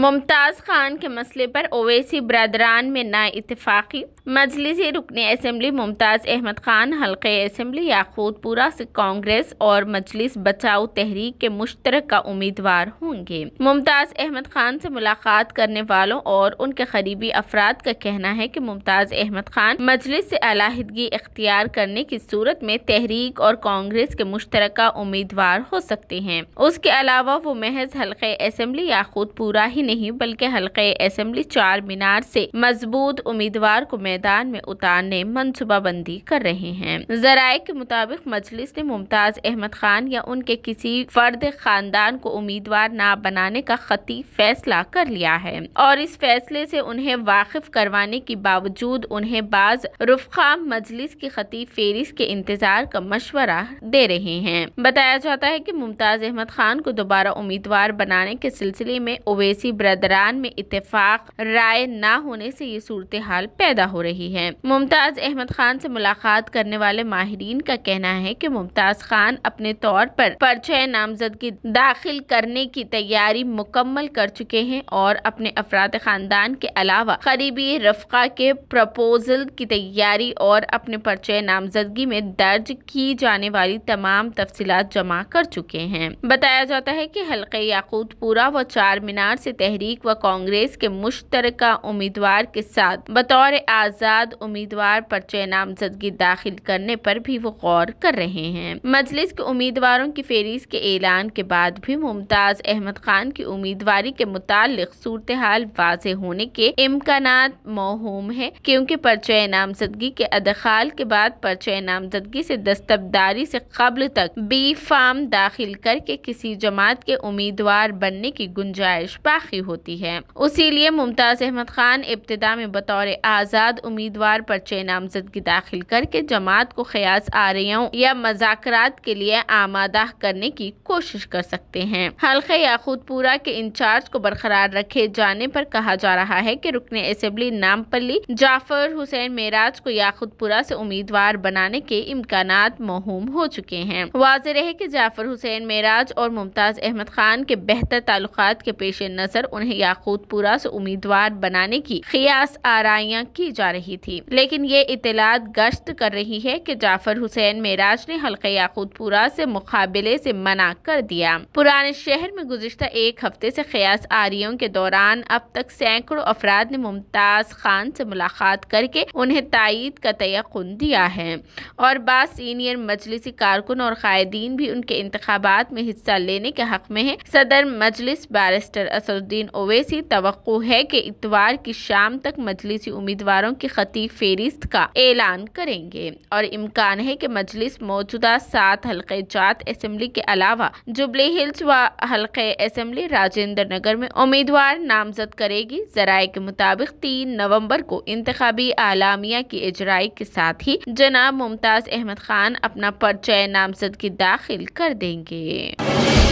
मुमताज़ खान के मसले पर ओवैसी बरदरान में ना इतफाक़ी मजलिस रुकन असम्बली मुमताज़ अहमद ख़ान हल्के असम्बली याकूतपुरा से कांग्रेस और मजलिस बचाओ तहरीक के मुश्तर उम्मीदवार होंगे मुमताज़ अहमद ख़ान से मुलाकात करने वालों और उनके करीबी अफराद का कहना है कि मुमताज़ अहमद ख़ान मजलिस से अलाहदगी इख्तियार करने की सूरत में तहरीक और कांग्रेस के मुश्तर उम्मीदवार हो सकते हैं उसके अलावा वो महज हल्के असम्बली याकूतपुरा ही नहीं बल्कि हल्के असम्बली चार मीनार से मजबूत उम्मीदवार को मैदान में उतारने मनसूबाबंदी कर रहे हैं जराये के मुताबिक मजलिस ने मुमताज अहमद खान या उनके किसी फर्द खानदान को उम्मीदवार न बनाने का खती फैसला कर लिया है और इस फैसले से उन्हें वाकिफ करवाने के बावजूद उन्हें बाज रुफाम मजलिस की खती फेरिस के इंतजार का मशवरा दे रहे हैं बताया जाता है की मुमताज अहमद खान को दोबारा उम्मीदवार बनाने के सिलसिले में ओवैसी बरदरान में इतफाक राय न होने से ये सूरत हाल पैदा हो रही है मुमताज़ अहमद खान से मुलाकात करने वाले माहरीन का कहना है कि मुमताज़ खान अपने तौर पर परचय नामजदगी दाखिल करने की तैयारी मुकम्मल कर चुके हैं और अपने अफराद खानदान के अलावा करीबी रफका के प्रपोजल की तैयारी और अपने परचय नामजदगी में दर्ज की जाने वाली तमाम तफसीत जमा कर चुके हैं बताया जाता है की हल्के याकूतपुरा व चार मीनार से तहरीक व कांग्रेस के मुश्तर उम्मीदवार के साथ बतौर आज़ाद उम्मीदवार परचय नामजदगी दाखिल करने पर भी वो गौर कर रहे हैं मजलिस के उम्मीदवारों की फेरिस के ऐलान के बाद भी मुमताज़ अहमद खान की उम्मीदवारी के मुतालिक सूरत हाल वाज होने के इम्कान मौहूम है क्योंकि परचय नामजदगी के अदखाल के बाद परचय नामजदगी से दस्तबदारी से कबल तक बी फार्म दाखिल करके किसी जमात के उम्मीदवार बनने की गुंजाइश बाकी काफ़ी होती है उसी लिए मुमताज़ अहमद खान इब्तदा में बतौर आज़ाद उम्मीदवार पर्चे नामजदगी दाखिल करके जमात को ख्यास आरियों या मजाकरात के लिए आमादा करने की कोशिश कर सकते हैं हल्के याकूतपुरा के इंचार्ज को बरकरार रखे जाने पर कहा जा रहा है कि रुकने असम्बली नामपल्ली जाफर हुसैन मेराज को याकूतपुरा से उम्मीदवार बनाने के इम्कान महूम हो चुके हैं वाज रहे कि जाफर हुसैन मेराज और मुमताज़ अहमद खान के बेहतर ताल्लुक के पेश नज़र अक्सर उन्हें याकूतपुरा से उम्मीदवार बनाने की खियास आरियाँ की जा रही थी लेकिन ये इतलात गश्त कर रही है कि जाफर हुसैन मेराज ने हल्के याकूतपुरा से मुकाबले से मना कर दिया पुराने शहर में गुजशत एक हफ्ते से खियास आरियों के दौरान अब तक सैकड़ों अफराद ने मुमताज़ खान से मुलाकात करके उन्हें तयद का तयन दिया है और बाद सीनियर मजलिसी कारकुन और कायदीन भी उनके इंतबात में हिस्सा लेने के हक में है सदर मजलिस बैरिस्टर असद असदुद्दीन ओवैसी तो है कि इतवार की शाम तक मजलिसी उम्मीदवारों की खती फहरिस्त का ऐलान करेंगे और इम्कान है कि मजलिस मौजूदा सात हल्के जात असम्बली के अलावा जुबली हिल्स व हल्के असम्बली राजेंद्र नगर में उम्मीदवार नामजद करेगी जराये के मुताबिक तीन नवम्बर को इंतबी आलामिया की इजराई के साथ ही जनाब मुमताज़ अहमद खान अपना परचय नामजदगी दाखिल कर देंगे